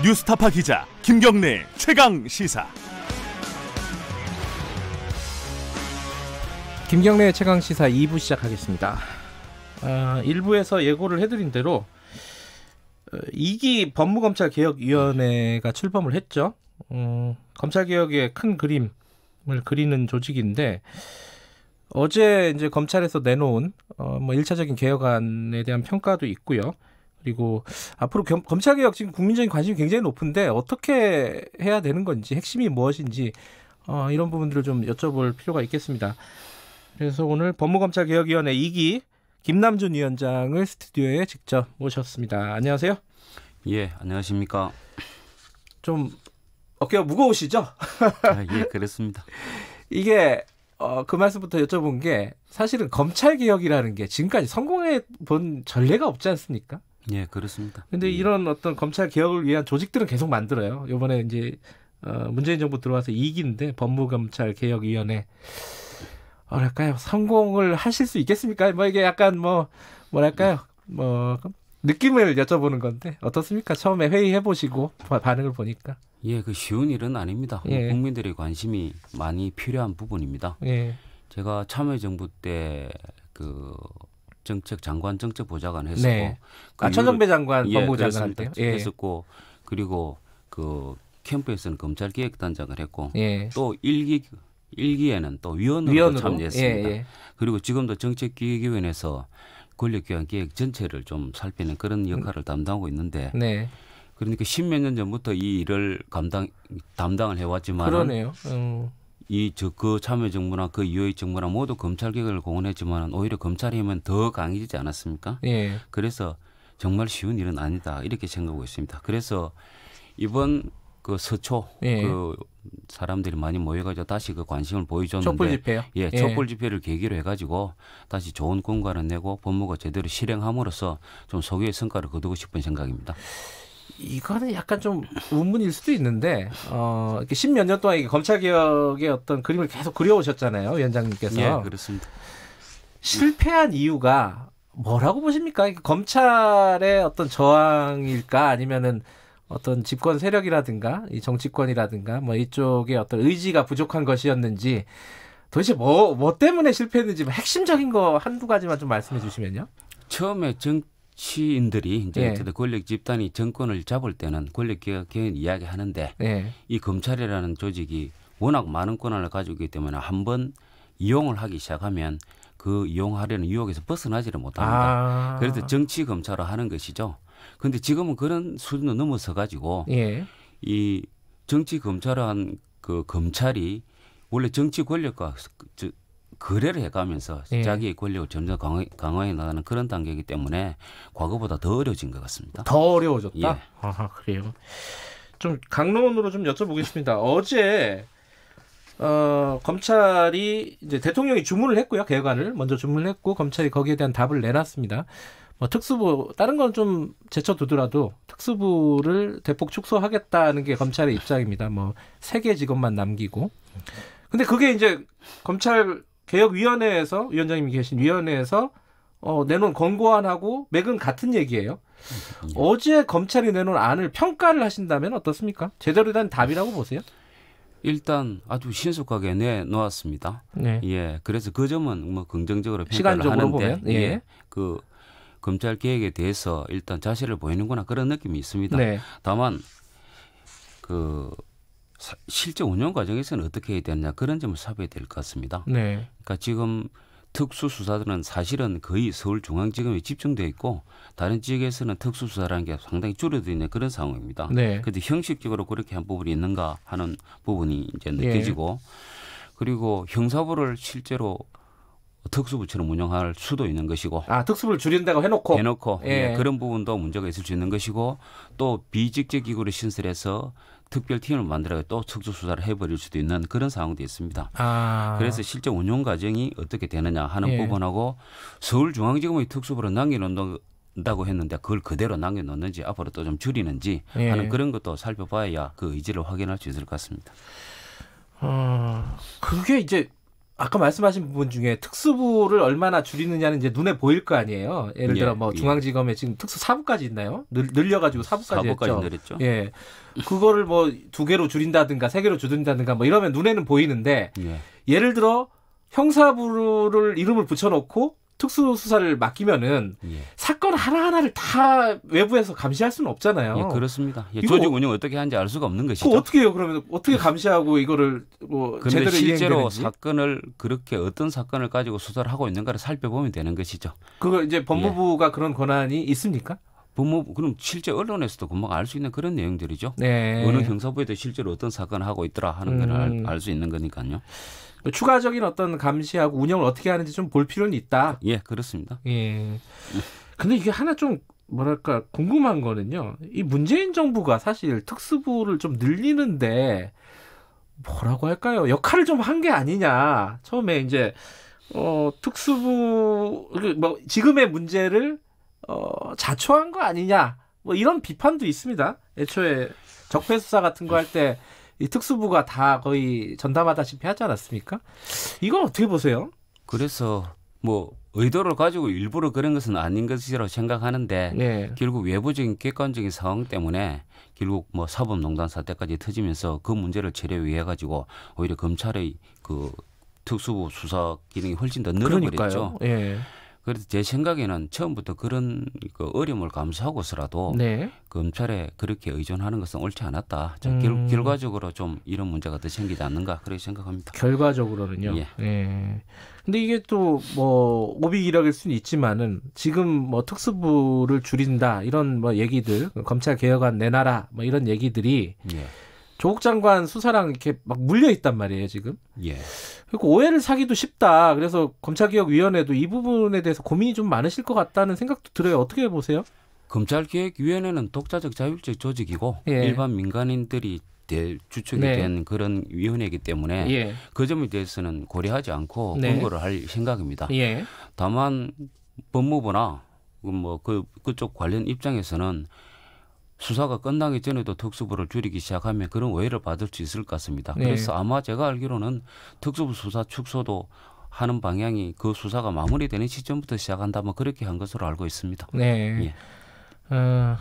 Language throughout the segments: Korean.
뉴스타파 기자 김경래 최강 시사. 김경래 최강 시사 2부 시작하겠습니다. 어, 아, 1부에서 예고를 해드린 대로 2기 어, 법무검찰개혁위원회가 출범을 했죠. 어, 검찰개혁의 큰 그림을 그리는 조직인데 어제 이제 검찰에서 내놓은 어, 뭐 1차적인 개혁안에 대한 평가도 있고요. 그리고 앞으로 겸, 검찰개혁 지금 국민적인 관심이 굉장히 높은데 어떻게 해야 되는 건지 핵심이 무엇인지 어, 이런 부분들을 좀 여쭤볼 필요가 있겠습니다. 그래서 오늘 법무검찰개혁위원회 2기 김남준 위원장을 스튜디오에 직접 모셨습니다. 안녕하세요. 예, 안녕하십니까. 좀 어깨가 무거우시죠? 아, 예, 그렇습니다. 이게 어, 그 말씀부터 여쭤본 게 사실은 검찰 개혁이라는 게 지금까지 성공해 본 전례가 없지 않습니까? 예, 그렇습니다. 근데 예. 이런 어떤 검찰 개혁을 위한 조직들은 계속 만들어요. 요번에 이제 어, 문재인 정부 들어와서 2기인데 법무검찰 개혁위원회 어랄까요 성공을 하실 수 있겠습니까? 뭐 이게 약간 뭐 뭐랄까요 뭐 느낌을 여쭤보는 건데 어떻습니까? 처음에 회의해 보시고 반응을 보니까 예, 그 쉬운 일은 아닙니다. 예. 국민들의 관심이 많이 필요한 부분입니다. 예. 제가 참여정부 때그 정책 장관 정책 보좌관 했었고 네. 아, 천정배 장관 예, 법무장관 부때 예. 했었고 그리고 그 캠프에서는 검찰 기획단장을 했고 예. 또 일기 일기에는 또 위원으로, 위원으로? 참여했습니다. 예, 예. 그리고 지금도 정책기획위원회에서 권력기관 계획 전체를 좀 살피는 그런 역할을 담당하고 있는데 네. 그러니까 십몇 년 전부터 이 일을 감당 담당을 해왔지만 그러네요. 음. 이그 참여 정부나 그, 그 이후의 정부나 모두 검찰 개혁을 공언했지만 오히려 검찰의 힘은 더 강해지지 않았습니까? 예. 그래서 정말 쉬운 일은 아니다 이렇게 생각하고 있습니다. 그래서 이번 그 서초 예. 그 사람들이 많이 모여가지고 다시 그 관심을 보여줬는데 촛불 집회요? 예, 예. 촛불 집회를 계기로 해가지고 다시 좋은 공간을 내고 법무가 제대로 실행함으로써 좀소개의 성과를 거두고 싶은 생각입니다. 이거는 약간 좀 우문일 수도 있는데 어, 이렇게 십몇 년 동안 검찰 개혁의 어떤 그림을 계속 그려오셨잖아요, 위원장님께서. 예, 그렇습니다. 실패한 이유가 뭐라고 보십니까? 검찰의 어떤 저항일까 아니면은 어떤 집권 세력이라든가 이 정치권이라든가 뭐이쪽의 어떤 의지가 부족한 것이었는지 도대체 뭐, 뭐 때문에 실패했는지 뭐 핵심적인 거 한두 가지만 좀 말씀해 주시면요. 처음에 정, 시인들이 이제 예. 권력 집단이 정권을 잡을 때는 권력 개혁 개혁 이야기하는데 예. 이 검찰이라는 조직이 워낙 많은 권한을 가지고 있기 때문에 한번 이용을 하기 시작하면 그 이용하려는 유혹에서 벗어나지를 못합니다. 아. 그래서 정치 검찰을 하는 것이죠. 근데 지금은 그런 수준을 넘어서 가지고 예. 이 정치 검찰한 그 검찰이 원래 정치 권력과 거래를 해가면서 예. 자기의 권력을 점점 강화, 강화해 나가는 그런 단계이기 때문에 과거보다 더 어려워진 것 같습니다. 더 어려워졌다. 예. 아 그래요. 좀 강론으로 좀 여쭤보겠습니다. 어제 어, 검찰이 이제 대통령이 주문을 했고요. 개혁을 먼저 주문 했고 검찰이 거기에 대한 답을 내놨습니다. 뭐 특수부 다른 건 좀 제쳐두더라도 특수부를 대폭 축소하겠다는 게 검찰의 입장입니다. 뭐 세 개 직업만 남기고. 근데 그게 이제 검찰 개혁위원회에서 위원장님이 계신 위원회에서 어, 내놓은 권고안하고 맥은 같은 얘기예요. 네. 어제 검찰이 내놓은 안을 평가를 하신다면 어떻습니까? 제대로 된 답이라고 보세요? 일단 아주 신속하게 내놓았습니다. 네. 예, 그래서 그 점은 뭐 긍정적으로 평가를 하는데, 예. 예, 그 검찰 개혁에 대해서 일단 자세를 보이는구나 그런 느낌이 있습니다. 네. 다만 그 실제 운영 과정에서는 어떻게 해야 되느냐 그런 점을 살펴야 될 것 같습니다. 네. 그러니까 지금 특수수사들은 사실은 거의 서울중앙지검에 집중되어 있고 다른 지역에서는 특수수사라는 게 상당히 줄어들어 있는 그런 상황입니다. 네. 그런데 형식적으로 그렇게 한 부분이 있는가 하는 부분이 이제 예. 느껴지고 네. 그리고 형사부를 실제로 특수부처럼 운영할 수도 있는 것이고 아 특수부를 줄인다고 해놓고 해놓고 예. 예, 그런 부분도 문제가 있을 수 있는 것이고 또 비직제 기구를 신설해서 특별 팀을 만들어서 또 특수 수사를 해버릴 수도 있는 그런 상황도 있습니다. 아. 그래서 실제 운영 과정이 어떻게 되느냐 하는 예. 부분하고 서울중앙지검의 특수부를 남겨놓는 다고 했는데 그걸 그대로 남겨놓는지 앞으로 또 좀 줄이는지 예. 하는 그런 것도 살펴봐야 그 의지를 확인할 수 있을 것 같습니다. 어, 그게 이제 아까 말씀하신 부분 중에 특수부를 얼마나 줄이느냐는 이제 눈에 보일 거 아니에요. 예를 예, 들어 뭐 예. 중앙지검에 지금 특수 사부까지 있나요? 늘, 려가지고 사부까지 했죠. 늘렸죠. 예, 그거를 뭐 두 개로 줄인다든가 세 개로 줄인다든가 뭐 이러면 눈에는 보이는데 예. 예를 들어 형사부를 이름을 붙여놓고 특수수사를 맡기면은 예. 사건 하나하나를 다 외부에서 감시할 수는 없잖아요. 예, 그렇습니다. 예, 조직 운영 어떻게 하는지 알 수가 없는 것이죠. 어떻게 요 그러면 어떻게 예. 감시하고 이거를 뭐 제대로 실제로 이행되는지? 사건을 그렇게 어떤 사건을 가지고 수사를 하고 있는가를 살펴보면 되는 것이죠. 그거 이제 법무부가 예. 그런 권한이 있습니까? 법무부 그럼 실제 언론에서도 금방 알수 있는 그런 내용들이죠. 네. 어느 형사부에도 실제로 어떤 사건을 하고 있더라 하는 걸알알수 음. 있는 거니까요. 뭐 추가적인 어떤 감시하고 운영을 어떻게 하는지 좀 볼 필요는 있다. 예, 그렇습니다. 예. 근데 이게 하나 좀 뭐랄까 궁금한 거는요. 이 문재인 정부가 사실 특수부를 좀 늘리는데 뭐라고 할까요? 역할을 좀 한 게 아니냐. 처음에 이제 어 특수부 그 뭐 지금의 문제를 어 자초한 거 아니냐. 뭐 이런 비판도 있습니다. 애초에 적폐 수사 같은 거할때 이 특수부가 다 거의 전담하다시피 하지 않았습니까? 이건 어떻게 보세요? 그래서 뭐 의도를 가지고 일부러 그런 것은 아닌 것이라고 생각하는데 네. 결국 외부적인 객관적인 상황 때문에 결국 뭐 사법농단 사태까지 터지면서 그 문제를 처리 위해 가지고 오히려 검찰의 그 특수부 수사 기능이 훨씬 더 늘어버렸죠. 예. 그래서 제 생각에는 처음부터 그런 그 어려움을 감수하고서라도 네. 검찰에 그렇게 의존하는 것은 옳지 않았다. 음. 결, 결과적으로 좀 이런 문제가 더 생기지 않는가 그렇게 생각합니다. 결과적으로는요. 예. 예. 근데 이게 또 뭐 오비 기락일 수는 있지만은 지금 뭐 특수부를 줄인다 이런 뭐 얘기들 검찰 개혁안 내놔라 뭐 이런 얘기들이 예. 조국 장관 수사랑 이렇게 막 물려 있단 말이에요 지금. 예. 그리고 그러니까 오해를 사기도 쉽다. 그래서 검찰개혁위원회도 이 부분에 대해서 고민이 좀 많으실 것 같다는 생각도 들어요. 어떻게 보세요? 검찰개혁위원회는 독자적 자율적 조직이고 예. 일반 민간인들이 주축이 네. 된 그런 위원회이기 때문에 예. 그 점에 대해서는 고려하지 않고 네. 공고를할 생각입니다. 예. 다만 법무부나 뭐 그 그쪽 관련 입장에서는 수사가 끝나기 전에도 특수부를 줄이기 시작하면 그런 오해를 받을 수 있을 것 같습니다. 네. 그래서 아마 제가 알기로는 특수부 수사 축소도 하는 방향이 그 수사가 마무리되는 시점부터 시작한다면 그렇게 한 것으로 알고 있습니다. 네. 예. 어,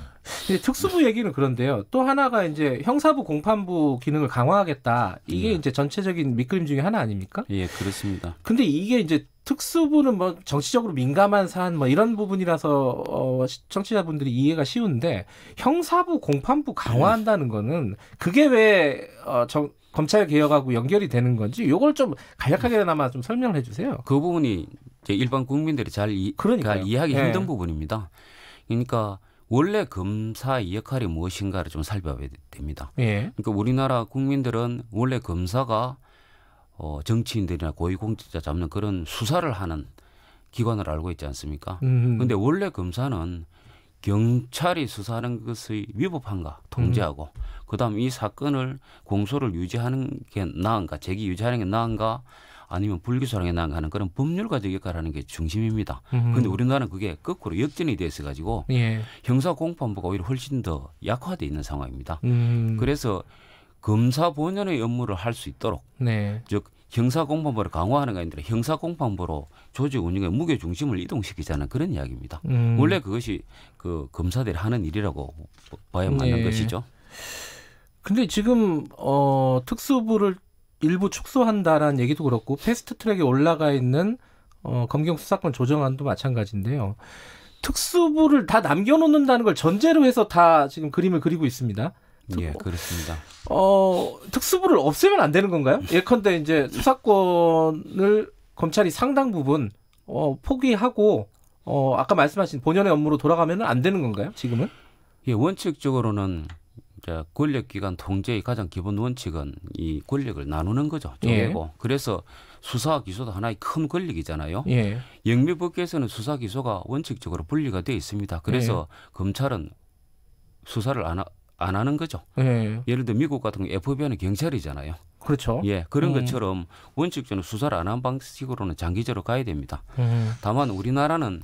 특수부 얘기는 그런데요. 또 하나가 이제 형사부 공판부 기능을 강화하겠다. 이게 예. 이제 전체적인 밑그림 중에 하나 아닙니까? 예, 그렇습니다. 근데 이게 이제 특수부는 뭐 정치적으로 민감한 사안 뭐 이런 부분이라서 어 청취자분들이 이해가 쉬운데 형사부 공판부 강화한다는 거는 그게 왜어정 검찰 개혁하고 연결이 되는 건지 요걸 좀 간략하게나마 좀 설명을 해주세요. 그 부분이 이제 일반 국민들이 잘, 이, 그러니까요. 잘 이해하기 네. 힘든 부분입니다. 그러니까 원래 검사의 역할이 무엇인가를 좀 살펴봐야 됩니다. 예. 그러니까 우리나라 국민들은 원래 검사가 어, 정치인들이나 고위공직자 잡는 그런 수사를 하는 기관을 알고 있지 않습니까? 그런데 음. 원래 검사는 경찰이 수사하는 것의 위법한가 음. 통제하고 음. 그다음 이 사건을 공소를 유지하는 게 나은가 재기 유지하는 게 나은가 아니면 불기소하는 게 나은가 하는 그런 법률가적 역할을 하는 게 중심입니다. 그런데 음. 우리나라는 그게 거꾸로 역전이 돼서 가지고 예. 형사 공판부가 오히려 훨씬 더약화되어 있는 상황입니다. 음. 그래서 검사 본연의 업무를 할 수 있도록 네. 즉 형사공판부를 강화하는 게 아니라 형사공판부로 조직 운영의 무게 중심을 이동시키자는 그런 이야기입니다. 음. 원래 그것이 그 검사들이 하는 일이라고 봐야 맞는 네. 것이죠. 근데 지금 어 특수부를 일부 축소한다라는 얘기도 그렇고 패스트트랙에 올라가 있는 어 검경 수사권 조정안도 마찬가지인데요. 특수부를 다 남겨놓는다는 걸 전제로 해서 다 지금 그림을 그리고 있습니다. 예, 뭐. 그렇습니다. 어, 특수부를 없애면 안 되는 건가요? 예컨대 이제 수사권을 검찰이 상당 부분 어, 포기하고 어, 아까 말씀하신 본연의 업무로 돌아가면 안 되는 건가요? 지금은? 예, 원칙적으로는 이 권력기관 통제의 가장 기본 원칙은 이 권력을 나누는 거죠. 쪼개고. 예. 그래서 수사 기소도 하나의 큰 권력이잖아요. 예. 영미법계에서는 수사 기소가 원칙적으로 분리가 돼 있습니다. 그래서 예. 검찰은 수사를 안 하, 안 하는 거죠. 예. 예를 들어 미국 같은 경우 FBI는 경찰이잖아요. 그렇죠. 예, 그런 음. 것처럼 원칙적으로 수사를 안 한 방식으로는 장기적으로 가야 됩니다. 음. 다만 우리나라는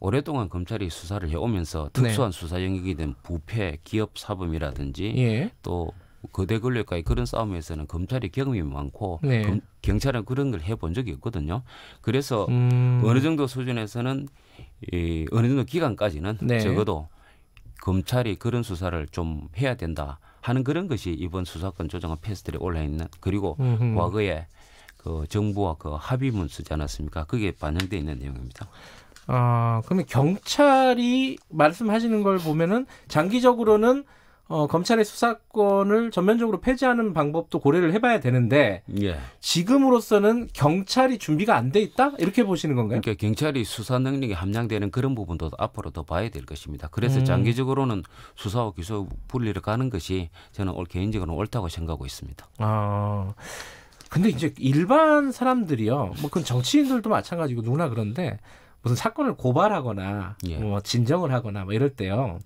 오랫동안 검찰이 수사를 해오면서 특수한 네. 수사 영역이 된 부패, 기업 사범이라든지 예. 또 거대 권력과의 그런 싸움에서는 검찰이 경험이 많고 네. 검, 경찰은 그런 걸 해본 적이 없거든요. 그래서 음. 어느 정도 수준에서는 이 어느 정도 기간까지는 네. 적어도 검찰이 그런 수사를 좀 해야 된다 하는 그런 것이 이번 수사권 조정안 패스트에 올라 있는 그리고 음흠. 과거에 그 정부와 그 합의문 쓰지 않았습니까? 그게 반영돼 있는 내용입니다. 아, 그러면 경찰이 말씀하시는 걸 보면은 장기적으로는 어, 검찰의 수사권을 전면적으로 폐지하는 방법도 고려를 해봐야 되는데 예. 지금으로서는 경찰이 준비가 안 돼 있다 이렇게 보시는 건가요? 그러니까 경찰이 수사 능력이 함량되는 그런 부분도 앞으로 더 봐야 될 것입니다. 그래서 음. 장기적으로는 수사와 기소 분리를 가는 것이 저는 개인적으로 옳다고 생각하고 있습니다. 아. 근데 이제 일반 사람들이요, 뭐그 정치인들도 마찬가지고 누구나 그런데 무슨 사건을 고발하거나 예. 뭐 진정을 하거나 뭐 이럴 때요.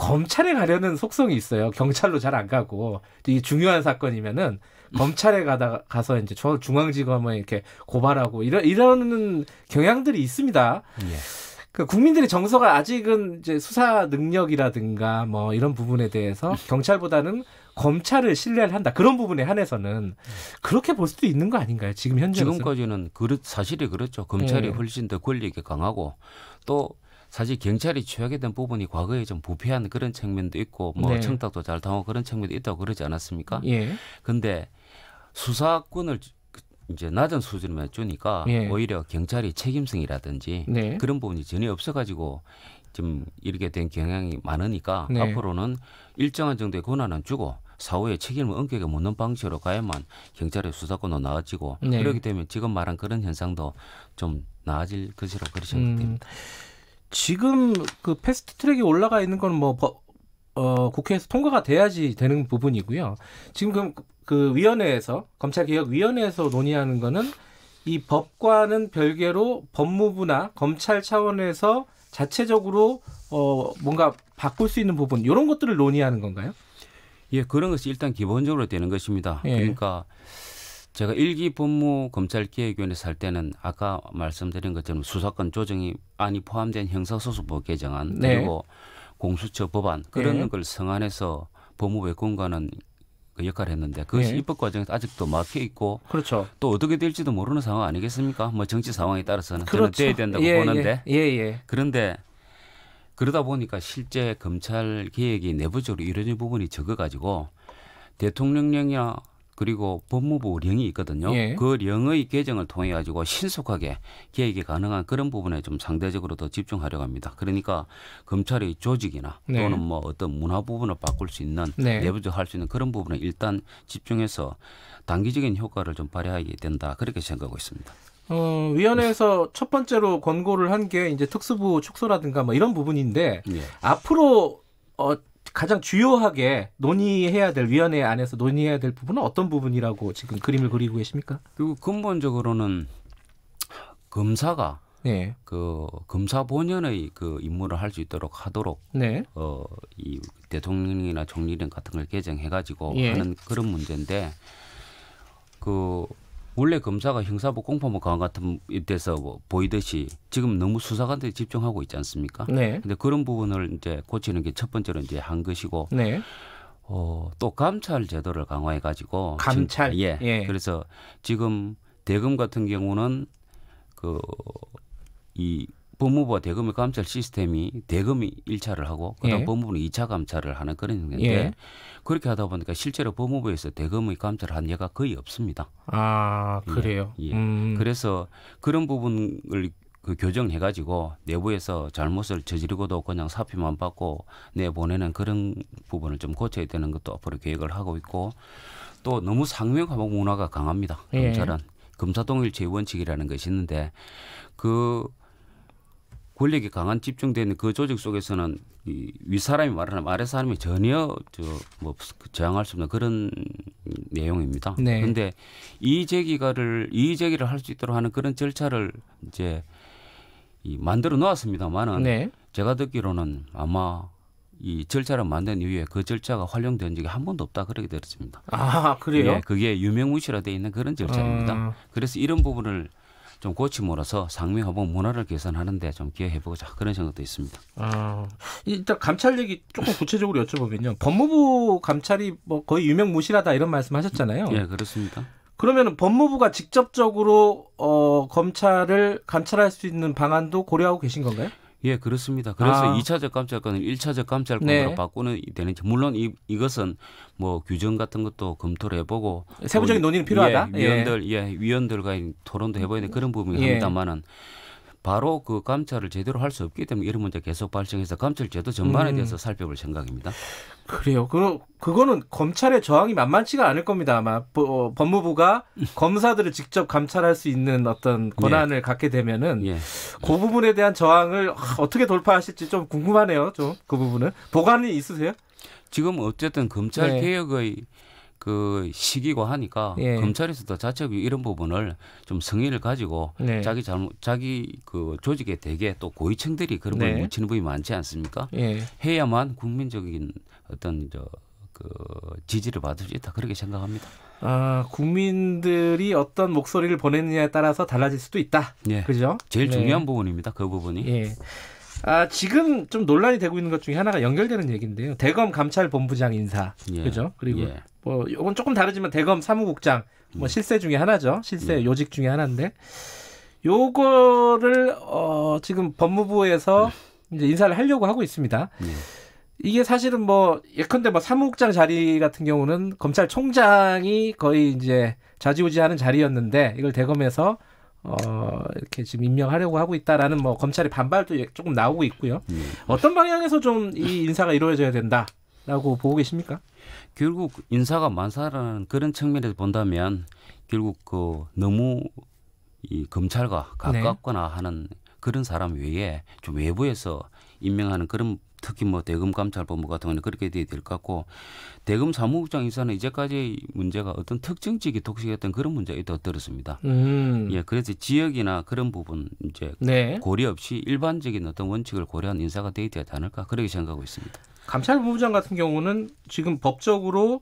검찰에 가려는 속성이 있어요. 경찰로 잘 안 가고 이 중요한 사건이면은 검찰에 가다 가서 이제 저 중앙지검에 이렇게 고발하고 이런 이런 경향들이 있습니다. 예. 그 국민들의 정서가 아직은 이제 수사 능력이라든가 뭐 이런 부분에 대해서 음. 경찰보다는 검찰을 신뢰를 한다 그런 부분에 한해서는 음. 그렇게 볼 수도 있는 거 아닌가요? 지금 현재 지금까지는 그렇 사실이 그렇죠. 검찰이 예. 훨씬 더권력이 강하고 또 사실 경찰이 취하게 된 부분이 과거에 좀 부패한 그런 측면도 있고 뭐 네. 청탁도 잘 당하고 그런 측면도 있다고 그러지 않았습니까? 예. 근데 수사권을 이제 낮은 수준에 주니까 예. 오히려 경찰이 책임성이라든지 네. 그런 부분이 전혀 없어가지고 좀 이렇게 된 경향이 많으니까 네. 앞으로는 일정한 정도의 권한은 주고 사후에 책임을 엄격히 묻는 방식으로 가야만 경찰의 수사권도 나아지고 네. 그렇기 때문에 지금 말한 그런 현상도 좀 나아질 것이라고 그러시면 음. 됩니다. 지금 그 패스트 트랙에 올라가 있는 건뭐 어, 국회에서 통과가 돼야지 되는 부분이고요. 지금 그, 그 위원회에서 검찰개혁위원회에서 논의하는 거는 이 법과는 별개로 법무부나 검찰 차원에서 자체적으로 어, 뭔가 바꿀 수 있는 부분 이런 것들을 논의하는 건가요? 예, 그런 것이 일단 기본적으로 되는 것입니다. 예. 그러니까 제가 일기 법무 검찰 개혁위원회에서 할 때는 아까 말씀드린 것처럼 수사권 조정이 안이 포함된 형사소송법 개정안 네. 그리고 공수처 법안 그런 네. 걸 성안해서 법무부의 공관은 그 역할을 했는데 그것이 네. 입법 과정에서 아직도 막혀 있고 그렇죠. 또 어떻게 될지도 모르는 상황 아니겠습니까? 뭐 정치 상황에 따라서는 그렇죠. 저는 돼야 된다고 예, 예, 보는데 예, 예. 그런데 그러다 보니까 실제 검찰 개혁이 내부적으로 이루어진 부분이 적어가지고 대통령령이나 그리고 법무부령이 있거든요. 예. 그령의 개정을 통해 가지고 신속하게 계획이 가능한 그런 부분에 좀 상대적으로 더 집중하려고 합니다. 그러니까 검찰의 조직이나 네. 또는 뭐 어떤 문화 부분을 바꿀 수 있는 네. 내부적 할 수 있는 그런 부분에 일단 집중해서 단기적인 효과를 좀 발휘하게 된다 그렇게 생각하고 있습니다. 어, 위원회에서 첫 번째로 권고를 한 게 이제 특수부 축소라든가 뭐 이런 부분인데 예. 앞으로 어, 가장 주요하게 논의해야 될 위원회 안에서 논의해야 될 부분은 어떤 부분이라고 지금 그림을 그리고 계십니까? 그리고 근본적으로는 검사가 네. 그 검사 본연의 그 임무를 할 수 있도록 하도록 네. 어이 대통령이나 총리령 같은 걸 개정해 가지고 예. 하는 그런 문제인데 그 원래 검사가 형사법 공포법 강화 같은 데서 뭐 보이듯이 지금 너무 수사관들이 집중하고 있지 않습니까? 네. 근데 그런 부분을 이제 고치는 게 첫 번째로 이제 한 것이고. 네. 어, 또 감찰 제도를 강화해 가지고 감찰 진, 예. 예. 그래서 지금 대금 같은 경우는 그이 법무부와 대검의 감찰 시스템이 대검이 1차를 하고 그다음 예. 법무부는 2차 감찰을 하는 그런 형태인데 예. 그렇게 하다 보니까 실제로 법무부에서 대검의 감찰을 한 예가 거의 없습니다. 아 그래요. 예. 예. 음. 그래서 그런 부분을 그 교정해 가지고 내부에서 잘못을 저지르고도 그냥 사표만 받고 내보내는 그런 부분을 좀 고쳐야 되는 것도 앞으로 계획을 하고 있고 또 너무 상명하복 문화가 강합니다. 예. 검찰은 검사동일체 원칙이라는 것이 있는데 그 권력이 강한 집중되는 그 조직 속에서는 이 윗사람이 말하는 아랫사람이 전혀 저 뭐 저항할 수 없는 그런 내용입니다. 네. 그런데 이의 제기가를 이의 제기를 할 수 있도록 하는 그런 절차를 이제 이 만들어 놓았습니다만은 네. 제가 듣기로는 아마 이 절차를 만든 이후에 그 절차가 활용된 적이 한 번도 없다 그렇게 들었습니다. 아 그래요? 예, 그게 유명무실화돼 있는 그런 절차입니다. 음. 그래서 이런 부분을 좀 고침으로서 상명하복 문화를 개선하는데 좀 기여해보자 그런 생각도 있습니다. 아, 일단 감찰 얘기 조금 구체적으로 여쭤보면요. 법무부 감찰이 뭐 거의 유명무실하다 이런 말씀하셨잖아요. 예, 그렇습니다. 그러면 법무부가 직접적으로 어, 검찰을 감찰할 수 있는 방안도 고려하고 계신 건가요? 예, 그렇습니다. 그래서 2차적 아. 깜찰권은1차적 깜찰권으로 네. 바꾸는 되는지 물론 이, 이것은 뭐 규정 같은 것도 검토를 해보고 세부적인 논의는 필요하다. 예, 예. 위원들 예. 예 위원들과 토론도 해봐야 되는 그런 부분이 예. 합니다만은 바로 그 감찰을 제대로 할 수 없기 때문에 이런 문제 계속 발생해서 감찰제도 전반에 음. 대해서 살펴볼 생각입니다. 그래요. 그 그거는 검찰의 저항이 만만치가 않을 겁니다. 아마 어, 법무부가 검사들을 직접 감찰할 수 있는 어떤 네. 권한을 예. 갖게 되면은 예. 그 부분에 대한 저항을 어떻게 돌파하실지 좀 궁금하네요. 좀그 부분은 보관이 있으세요? 지금 어쨌든 검찰 네. 개혁의 네. 그 시기고 하니까 예. 검찰에서도 자체적 이런 부분을 좀 성의를 가지고 네. 자기 잘못 자기 그 조직에 대게또 고위층들이 그런 걸 네. 묻히는 분이 많지 않습니까? 예. 해야만 국민적인 어떤 저 그 지지를 받을 수 있다 그렇게 생각합니다. 아 국민들이 어떤 목소리를 보내느냐에 따라서 달라질 수도 있다. 예. 그죠? 제일 네. 중요한 부분입니다. 그 부분이. 예. 아, 지금 좀 논란이 되고 있는 것 중에 하나가 연결되는 얘기인데요. 대검 감찰본부장 인사. 예. 그죠? 그리고 예. 뭐 요건 조금 다르지만 대검 사무국장 뭐 음. 실세 중에 하나죠. 실세 음. 요직 중에 하나인데 요거를 어 지금 법무부에서 네. 이제 인사를 하려고 하고 있습니다. 네. 이게 사실은 뭐 예컨대 뭐 사무국장 자리 같은 경우는 검찰총장이 거의 이제 좌지우지하는 자리였는데 이걸 대검에서 어, 이렇게 지금 임명하려고 하고 있다라는 뭐 검찰의 반발도 조금 나오고 있고요. 예. 어떤 방향에서 좀 이 인사가 이루어져야 된다라고 보고 계십니까? 결국 인사가 만사라는 그런 측면에서 본다면 결국 그 너무 이 검찰과 네. 가깝거나 네. 하는 그런 사람 외에 좀 외부에서 임명하는 그런 특히 뭐 대금 감찰법 같은 거는 그렇게 돼야 될 것 같고 대금 사무국장 인사는 이제까지 문제가 어떤 특정 지역이 독식했던 그런 문제가 있다고 들었습니다. 음. 예, 그래서 지역이나 그런 부분 이제 네. 고려 없이 일반적인 어떤 원칙을 고려한 인사가 돼야 되지 않을까 그렇게 생각하고 있습니다. 감찰부부장 같은 경우는 지금 법적으로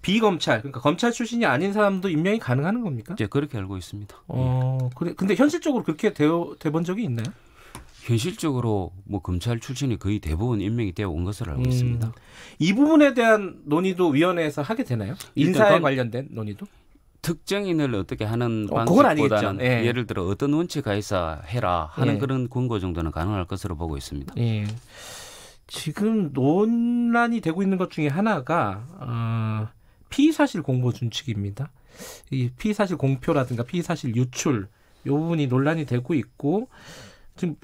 비검찰 그러니까 검찰 출신이 아닌 사람도 임명이 가능한 겁니까? 예, 그렇게 알고 있습니다. 어, 그래, 근데 현실적으로 그렇게 되어 돼본 적이 있나요? 현실적으로 뭐 검찰 출신이 거의 대부분 임명이 되어 온 것으로 알고 음. 있습니다. 이 부분에 대한 논의도 위원회에서 하게 되나요? 인사에 관련된 논의도? 특정인을 어떻게 하는 어, 방식보다는 예. 예를 들어 어떤 원칙 가해서 해라 하는 예. 그런 권고 정도는 가능할 것으로 보고 있습니다. 예. 지금 논란이 되고 있는 것 중에 하나가 어, 피의사실 공보 준칙입니다. 이 피의사실 공표라든가 피의사실 유출 요 부분이 논란이 되고 있고 지금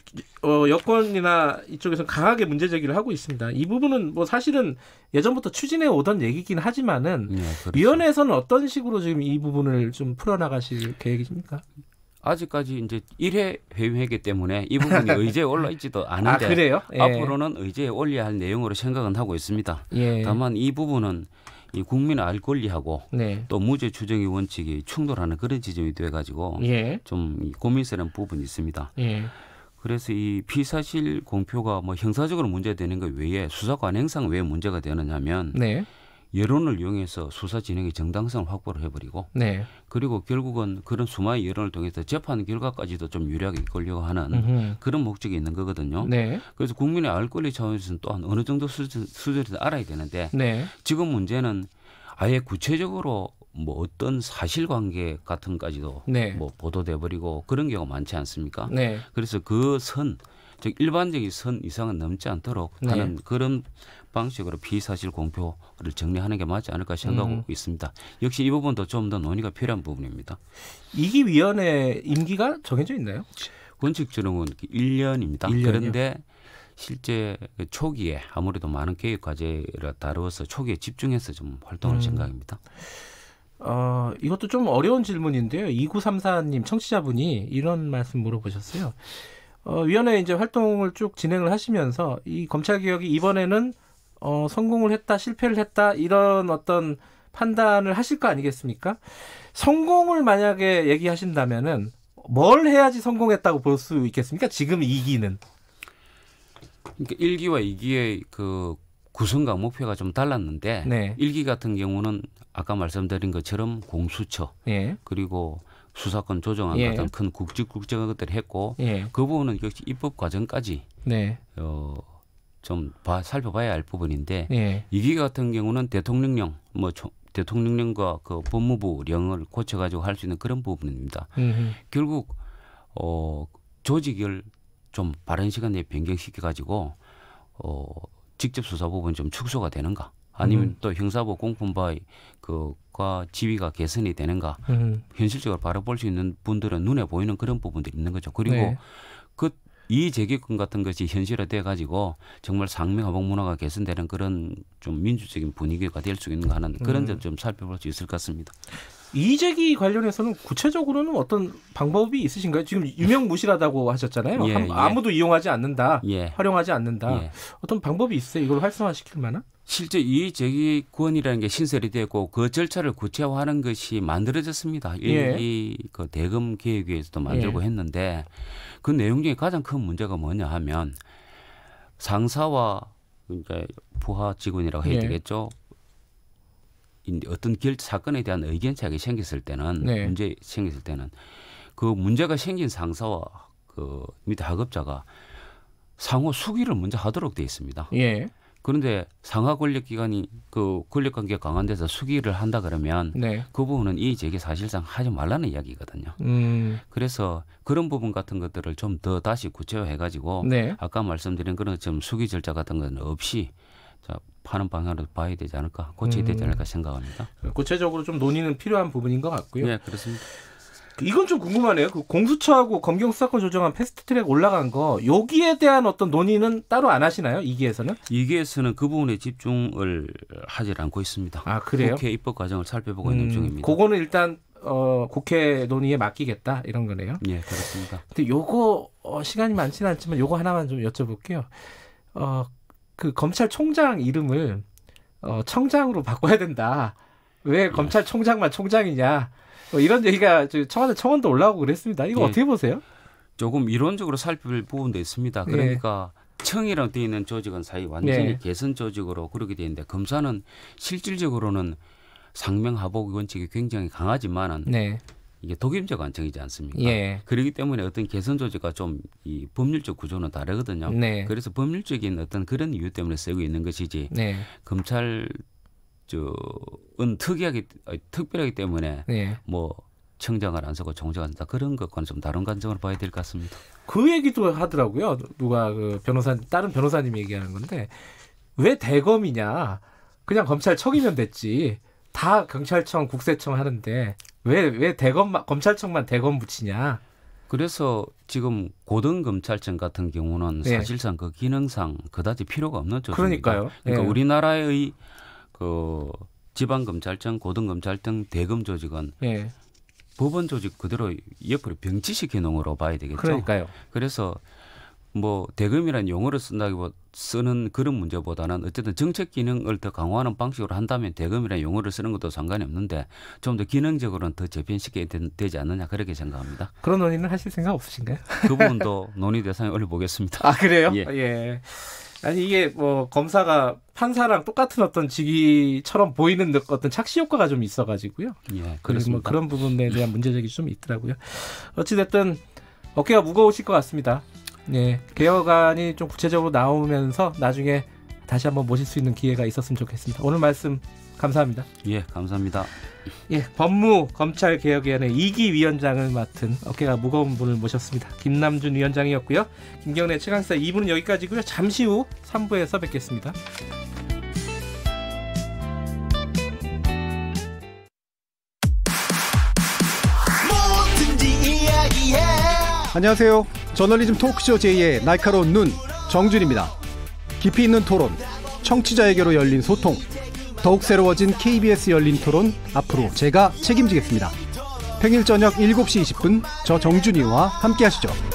어, 여권이나 이쪽에서 강하게 문제 제기를 하고 있습니다. 이 부분은 뭐 사실은 예전부터 추진해 오던 얘기긴 하지만은 네, 그렇죠. 위원회에서는 어떤 식으로 지금 이 부분을 좀 풀어나가실 계획이십니까? 아직까지 이제 일회 회의회기 때문에 이 부분이 의제에 올라 있지도 아, 않은데 아, 예. 앞으로는 의제에 올려야 할 내용으로 생각은 하고 있습니다. 예. 다만 이 부분은 이 국민 알 권리하고 네. 또 무죄 추정의 원칙이 충돌하는 그런 지점이 돼 가지고 예. 좀 고민스러운 부분이 있습니다. 예. 그래서 이 피사실 공표가 뭐 형사적으로 문제되는 것 외에 수사관 행상 왜 문제가 되느냐면 네. 여론을 이용해서 수사 진행의 정당성을 확보를 해버리고 네. 그리고 결국은 그런 수많은 여론을 통해서 재판 결과까지도 좀 유리하게 이끌려고 하는 음흠. 그런 목적이 있는 거거든요. 네. 그래서 국민의 알 권리 차원에서는 또한 어느 정도 수준, 수준에서 알아야 되는데 네. 지금 문제는 아예 구체적으로 뭐 어떤 사실관계 같은까지도 네. 뭐 보도돼 버리고 그런 경우 가 많지 않습니까? 네. 그래서 그 선, 즉 일반적인 선 이상은 넘지 않도록 네. 하는 그런 방식으로 비사실 공표를 정리하는 게 맞지 않을까 생각하고 음. 있습니다. 역시 이 부분도 좀 더 논의가 필요한 부분입니다. 이기 위원회 임기가 정해져 있나요? 원칙조정은 1년입니다. 1년이요? 그런데 실제 초기에 아무래도 많은 계획 과제를 다루어서 초기에 집중해서 좀 활동할 음. 생각입니다. 어, 이것도 좀 어려운 질문인데요. 2934님 청취자분이 이런 말씀 물어보셨어요. 어, 위원회 이제 활동을 쭉 진행을 하시면서 이 검찰 개혁이 이번에는 어, 성공을 했다, 실패를 했다 이런 어떤 판단을 하실 거 아니겠습니까? 성공을 만약에 얘기하신다면은 뭘 해야지 성공했다고 볼 수 있겠습니까? 지금 이기는 그러니까 1기와 2기의 그 구성과 목표가 좀 달랐는데 네. 1기 같은 경우는 아까 말씀드린 것처럼 공수처 예. 그리고 수사권 조정안 예. 같은 큰 국직 국정한 것들을 했고 예. 그 부분은 역시 입법 과정까지 네. 어, 좀 봐, 살펴봐야 할 부분인데 예. 이기 같은 경우는 대통령령 뭐 조, 대통령령과 그 법무부령을 고쳐가지고 할 수 있는 그런 부분입니다. 음흠. 결국 어, 조직을 좀바른 시간 내에 변경시켜가지고 어, 직접 수사 부분 좀 축소가 되는가 아니면 음. 또 형사부 공품바의 그과 지위가 개선이 되는가 음. 현실적으로 바라볼 수 있는 분들은 눈에 보이는 그런 부분들이 있는 거죠. 그리고 네. 그 이재계권 같은 것이 현실화돼 가지고 정말 상명하복 문화가 개선되는 그런 좀 민주적인 분위기가 될 수 있는가 하는 그런 음. 점좀 살펴볼 수 있을 것 같습니다. 이재기 관련해서는 구체적으로는 어떤 방법이 있으신가요? 지금 유명무실하다고 하셨잖아요. 예, 예. 아무도 이용하지 않는다, 예. 활용하지 않는다. 예. 어떤 방법이 있어요? 이걸 활성화시킬 만한? 실제 이의제기 구원이라는 게 신설이 되고 그 절차를 구체화하는 것이 만들어졌습니다. 예. 이그 대금 계획에서도 만들고 예. 했는데 그 내용 중에 가장 큰 문제가 뭐냐 하면 상사와 그러니까 부하 직원이라고 해야 예. 되겠죠. 어떤 결 사건에 대한 의견 차가 생겼을 때는 네. 문제 생겼을 때는 그 문제가 생긴 상사와 그 밑에 하급자가 상호 수기를 먼저 하도록 돼 있습니다. 예. 그런데 상하 권력 기관이 그 권력 관계 가 강한 데서 수기를 한다 그러면 네. 그 부분은 이의 제기 사실상 하지 말라는 이야기거든요. 음. 그래서 그런 부분 같은 것들을 좀 더 다시 구체화해 가지고 네. 아까 말씀드린 그런 좀 수기 절차 같은 건 없이 자, 파는 방향으로 봐야 되지 않을까 고쳐야 되지 음. 않을까 생각합니다. 음. 구체적으로 좀 논의는 필요한 부분인 것 같고요. 네, 그렇습니다. 이건 좀 궁금하네요. 그 공수처하고 검경 수사권 조정안 패스트트랙 올라간 거 여기에 대한 어떤 논의는 따로 안 하시나요? 이기에서는? 이기에서는 그 부분에 집중을 하질 않고 있습니다. 아 그래요? 국회 입법 과정을 살펴보고 음, 있는 중입니다. 그거는 일단 어, 국회 논의에 맡기겠다 이런 거네요. 예, 그렇습니다. 근데 요거 어, 시간이 많지는 않지만 요거 하나만 좀 여쭤볼게요. 어, 그 검찰총장 이름을 어, 청장으로 바꿔야 된다. 왜 예. 검찰총장만 총장이냐? 뭐 이런 얘기가 청와대 청원도 올라오고 그랬습니다. 이거 예. 어떻게 보세요? 조금 이론적으로 살펴볼 부분도 있습니다. 예. 그러니까 예. 청이라고 되어 있는 조직은 사이 완전히 네. 개선 조직으로 그렇게 되어 있는데 검사는 실질적으로는 상명하복 원칙이 굉장히 강하지만은 네. 이게 독임적 안정이지 않습니까? 예. 그렇기 때문에 어떤 개선 조직과 좀 이 법률적 구조는 다르거든요. 네. 그래서 법률적인 어떤 그런 이유 때문에 쓰고 있는 것이지 네. 검찰 저은 특이하기 특별하기 때문에 네. 뭐 청장을 안 쓰고 정장한다 그런 것과는 좀 다른 관점을 봐야 될 것 같습니다. 그 얘기도 하더라고요. 누가 그 변호사 다른 변호사님이 얘기하는 건데 왜 대검이냐? 그냥 검찰청이면 됐지. 다 경찰청, 국세청 하는데 왜 왜 대검 검찰청만 대검 붙이냐? 그래서 지금 고등검찰청 같은 경우는 네. 사실상 그 기능상 그다지 필요가 없는 조치입니 그러니까요. 그러니까 네. 우리나라의 그 지방검찰청, 고등검찰청, 대검조직은 예. 법원 조직 그대로 옆으로 병치시킨 용으로 봐야 되겠죠. 그러니까요. 그래서 뭐 대금이라는 용어를 쓴다기보 쓰는 그런 문제보다는 어쨌든 정책 기능을 더 강화하는 방식으로 한다면 대금이라는 용어를 쓰는 것도 상관이 없는데 좀 더 기능적으로는 더 재편시켜야 되지 않느냐 그렇게 생각합니다. 그런 논의는 하실 생각 없으신가요? 그 부분도 논의 대상에 올려보겠습니다. 아 그래요? 예. 예. 아니 이게 뭐 검사가 판사랑 똑같은 어떤 직위처럼 보이는 어떤 착시 효과가 좀 있어가지고요. 예, 그래서 뭐 그런 부분에 대한 문제제기 좀 있더라고요. 어찌됐든 어깨가 무거우실 것 같습니다. 예, 개혁안이 좀 구체적으로 나오면서 나중에 다시 한번 모실 수 있는 기회가 있었으면 좋겠습니다. 오늘 말씀 감사합니다. 예, 감사합니다. 예, 법무 검찰 개혁위원회 2기 위원장을 맡은 어깨가 무거운 분을 모셨습니다. 김남준 위원장이었고요. 김경래 최강사 2부는 여기까지고요. 잠시 후 3부에서 뵙겠습니다. 안녕하세요. 저널리즘 토크쇼 제2의 날카로운 눈 정준입니다. 깊이 있는 토론, 청취자에게로 열린 소통. 더욱 새로워진 KBS 열린 토론 앞으로 제가 책임지겠습니다. 평일 저녁 7시 20분 저 정준이와 함께 하시죠.